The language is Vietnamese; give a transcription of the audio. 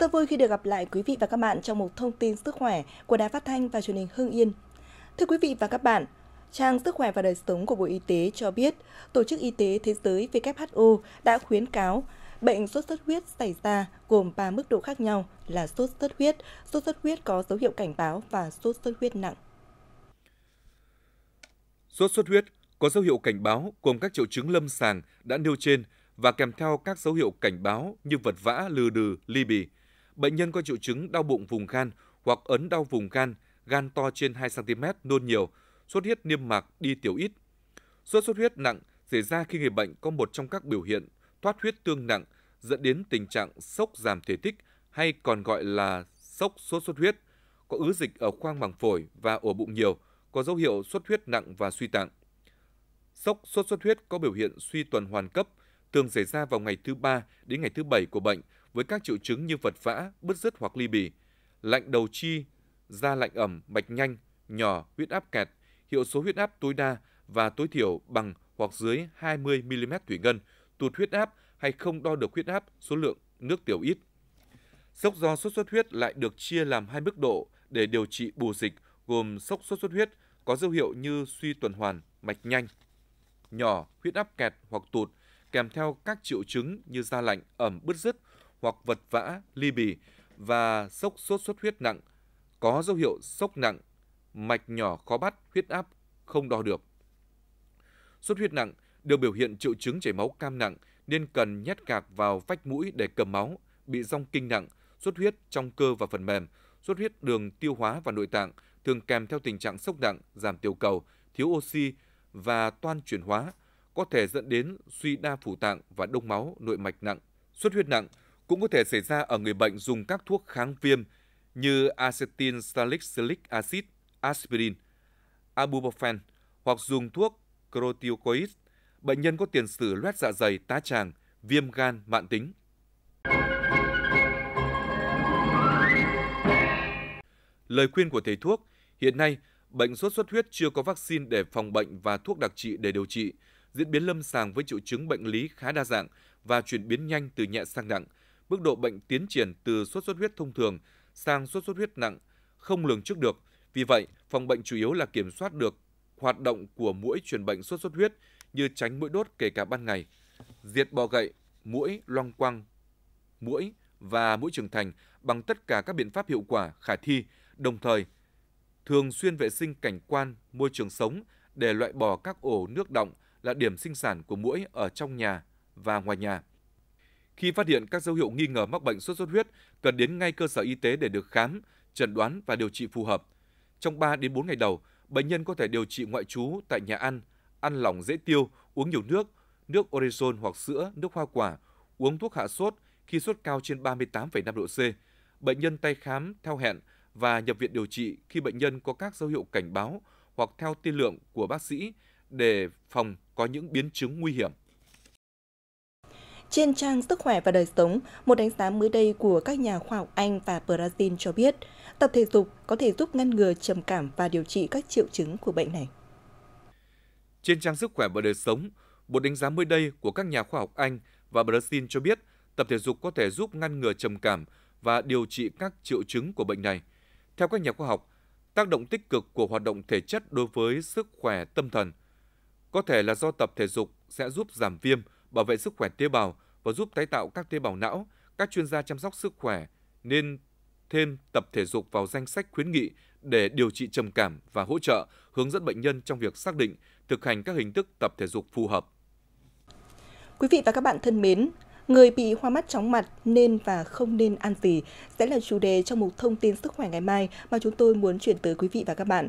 Rất vui khi được gặp lại quý vị và các bạn trong một thông tin sức khỏe của Đài Phát Thanh và Truyền hình Hưng Yên. Thưa quý vị và các bạn, Trang Sức khỏe và đời sống của Bộ Y tế cho biết, Tổ chức Y tế Thế giới WHO đã khuyến cáo bệnh sốt xuất huyết xảy ra gồm 3 mức độ khác nhau là sốt xuất huyết, sốt xuất huyết có dấu hiệu cảnh báo và sốt xuất huyết nặng. Sốt xuất huyết có dấu hiệu cảnh báo gồm các triệu chứng lâm sàng đã nêu trên và kèm theo các dấu hiệu cảnh báo như vật vã, lừ đừ, ly bì, Bệnh nhân có triệu chứng đau bụng vùng gan hoặc ấn đau vùng gan, gan to trên 2 cm, nôn nhiều, xuất huyết niêm mạc, đi tiểu ít. Sốt xuất huyết nặng xảy ra khi người bệnh có một trong các biểu hiện thoát huyết tương nặng dẫn đến tình trạng sốc giảm thể tích hay còn gọi là sốc sốt xuất huyết, có ứ dịch ở khoang màng phổi và ổ bụng nhiều, có dấu hiệu xuất huyết nặng và suy tạng. Sốc sốt xuất huyết có biểu hiện suy tuần hoàn cấp – thường xảy ra vào ngày thứ ba đến ngày thứ bảy của bệnh với các triệu chứng như vật vã, bứt rứt hoặc ly bì, lạnh đầu chi, da lạnh ẩm, mạch nhanh, nhỏ, huyết áp kẹt, hiệu số huyết áp tối đa và tối thiểu bằng hoặc dưới 20 mm thủy ngân, tụt huyết áp hay không đo được huyết áp, số lượng nước tiểu ít. Sốc do sốt xuất huyết lại được chia làm hai mức độ để điều trị bù dịch gồm sốc sốt xuất huyết có dấu hiệu như suy tuần hoàn, mạch nhanh, nhỏ, huyết áp kẹt hoặc tụt kèm theo các triệu chứng như da lạnh, ẩm bứt rứt hoặc vật vã, ly bì và sốc sốt xuất huyết nặng, có dấu hiệu sốc nặng, mạch nhỏ khó bắt, huyết áp không đo được. Xuất huyết nặng đều biểu hiện triệu chứng chảy máu cam nặng nên cần nhét gạc vào vách mũi để cầm máu, bị rong kinh nặng, xuất huyết trong cơ và phần mềm, xuất huyết đường tiêu hóa và nội tạng thường kèm theo tình trạng sốc nặng, giảm tiểu cầu, thiếu oxy và toan chuyển hóa, có thể dẫn đến suy đa phủ tạng và đông máu nội mạch nặng, xuất huyết nặng cũng có thể xảy ra ở người bệnh dùng các thuốc kháng viêm như acetin salicylic acid, aspirin, ibuprofen hoặc dùng thuốc corticoid. Bệnh nhân có tiền sử loét dạ dày, tá tràng, viêm gan mạng tính. Lời khuyên của thầy thuốc, hiện nay bệnh sốt xuất huyết chưa có vaccine để phòng bệnh và thuốc đặc trị để điều trị diễn biến lâm sàng với triệu chứng bệnh lý khá đa dạng và chuyển biến nhanh từ nhẹ sang nặng. Mức độ bệnh tiến triển từ sốt xuất huyết thông thường sang sốt xuất huyết nặng không lường trước được. Vì vậy, phòng bệnh chủ yếu là kiểm soát được hoạt động của mũi truyền bệnh sốt xuất huyết như tránh mũi đốt kể cả ban ngày, diệt bọ gậy, mũi loang quăng, mũi và mũi trưởng thành bằng tất cả các biện pháp hiệu quả khả thi, đồng thời thường xuyên vệ sinh cảnh quan môi trường sống để loại bỏ các ổ nước động là điểm sinh sản của mũi ở trong nhà và ngoài nhà. Khi phát hiện các dấu hiệu nghi ngờ mắc bệnh sốt xuất huyết, cần đến ngay cơ sở y tế để được khám, chẩn đoán và điều trị phù hợp. Trong 3 đến 4 ngày đầu, bệnh nhân có thể điều trị ngoại trú tại nhà ăn, ăn lỏng dễ tiêu, uống nhiều nước, nước Orezon hoặc sữa, nước hoa quả, uống thuốc hạ sốt khi sốt cao trên 38,5 độ C. Bệnh nhân tay khám theo hẹn và nhập viện điều trị khi bệnh nhân có các dấu hiệu cảnh báo hoặc theo tiên lượng của bác sĩ để phòng có những biến chứng nguy hiểm. Trên trang Sức khỏe và đời sống, một đánh giá mới đây của các nhà khoa học Anh và Brazil cho biết, tập thể dục có thể giúp ngăn ngừa trầm cảm và điều trị các triệu chứng của bệnh này. Trên trang Sức khỏe và đời sống, một đánh giá mới đây của các nhà khoa học Anh và Brazil cho biết, tập thể dục có thể giúp ngăn ngừa trầm cảm và điều trị các triệu chứng của bệnh này. Theo các nhà khoa học, tác động tích cực của hoạt động thể chất đối với sức khỏe tâm thần – có thể là do tập thể dục sẽ giúp giảm viêm, bảo vệ sức khỏe tế bào và giúp tái tạo các tế bào não. Các chuyên gia chăm sóc sức khỏe nên thêm tập thể dục vào danh sách khuyến nghị để điều trị trầm cảm và hỗ trợ hướng dẫn bệnh nhân trong việc xác định, thực hành các hình thức tập thể dục phù hợp. Quý vị và các bạn thân mến, người bị hoa mắt chóng mặt nên và không nên ăn gì sẽ là chủ đề trong một thông tin sức khỏe ngày mai mà chúng tôi muốn chuyển tới quý vị và các bạn.